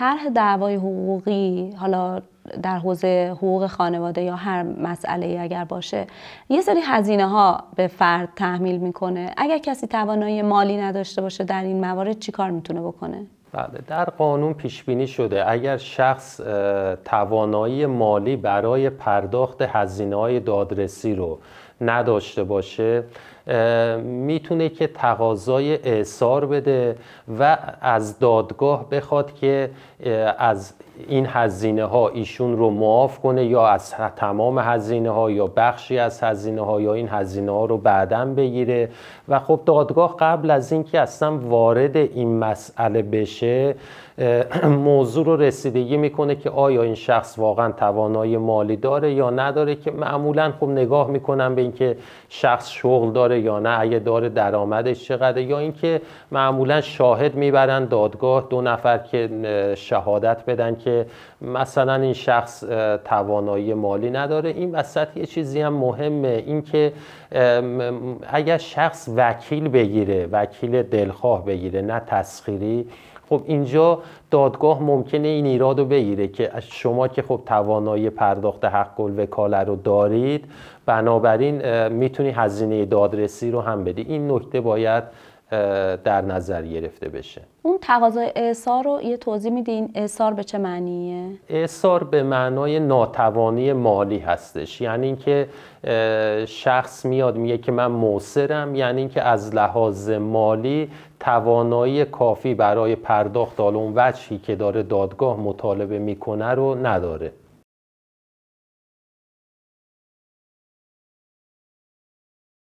طرح دعوای حقوقی حالا در حوزه حقوق خانواده یا هر مسئله اگر باشه یه سری هزینه ها به فرد تحمیل میکنه اگر کسی توانایی مالی نداشته باشه در این موارد چی کار میتونه بکنه بله در قانون پیش بینی شده اگر شخص توانایی مالی برای پرداخت هزینه های دادرسی رو نداشته باشه میتونه که تقاضای اعثار بده و از دادگاه بخواد که از این هزینه ها ایشون رو معاف کنه یا از تمام هزینه ها یا بخشی از هزینه ها یا این هزینه ها رو بعدا بگیره و خب دادگاه قبل از اینکه اصلا وارد این مسئله بشه موضوع رو رسیدگی میکنه که آیا این شخص واقعا توانایی مالی داره یا نداره که معمولا خب نگاه میکنن به اینکه شخص شغل داره یا نه اگه داره درآمدش چقدره یا اینکه معمولا شاهد میبرن دادگاه دو نفر که شهادت بدن که مثلا این شخص توانایی مالی نداره این وسط یه چیزی هم مهمه اینکه اگر شخص وکیل بگیره وکیل دلخواه بگیره نه تسخیری خب اینجا دادگاه ممکنه این ایراد رو بگیره که شما که خب توانایی پرداخت حق الوکاله رو دارید بنابراین میتونی هزینه دادرسی رو هم بدی این نکته باید در نظر گرفته بشه اون تقاضای احصار رو یه توضیح میدین اعثار به چه معنیه احصار به معنای ناتوانی مالی هستش یعنی اینکه شخص میاد میگه که من موسرم یعنی اینکه از لحاظ مالی توانایی کافی برای پرداخت حالا اون وجهی که داره دادگاه مطالبه میکنه رو نداره